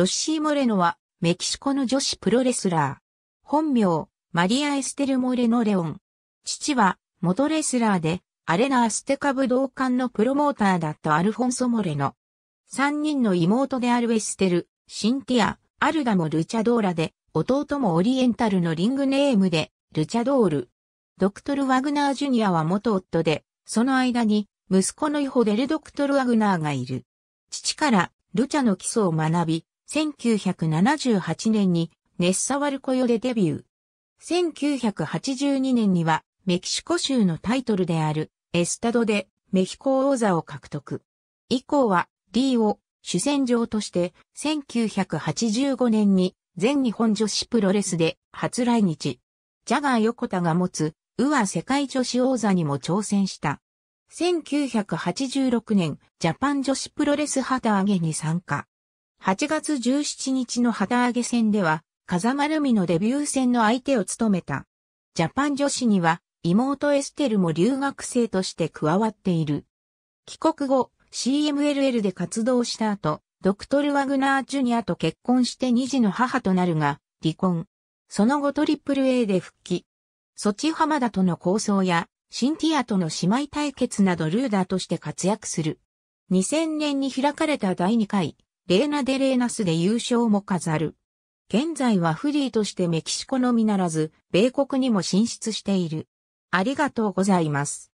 ロッシー・モレノは、メキシコの女子プロレスラー。本名、マリア・エステル・モレノ・レオン。父は、元レスラーで、アレナ・アステカ武道館のプロモーターだったアルフォンソ・モレノ。三人の妹であるエステル、シンティア、アルダもルチャドーラで、弟もオリエンタルのリングネームで、ルチャドール。ドクトル・ワグナー・ジュニアは元夫で、その間に、息子のイホデル・ドクトル・ワグナーがいる。父から、ルチャの基礎を学び、1978年にネッサワルコヨでデビュー。1982年にはメキシコ州のタイトルであるエスタドでメヒコ王座を獲得。以降は D を主戦場として1985年に全日本女子プロレスで初来日。ジャガー横田が持つウア世界女子王座にも挑戦した。1986年ジャパン女子プロレス旗揚げに参加。8月17日の旗揚げ戦では、風間美のデビュー戦の相手を務めた。ジャパン女子には、妹エステルも留学生として加わっている。帰国後、CMLL で活動した後、ドクトル・ワグナー・ジュニアと結婚して2児の母となるが、離婚。その後トリプル A で復帰。ソチ浜田との構想や、シンティアとの姉妹対決などルーダーとして活躍する。2000年に開かれた第2回レーナ・デ・レーナスで優勝も飾る。現在はフリーとしてメキシコのみならず、米国にも進出している。ありがとうございます。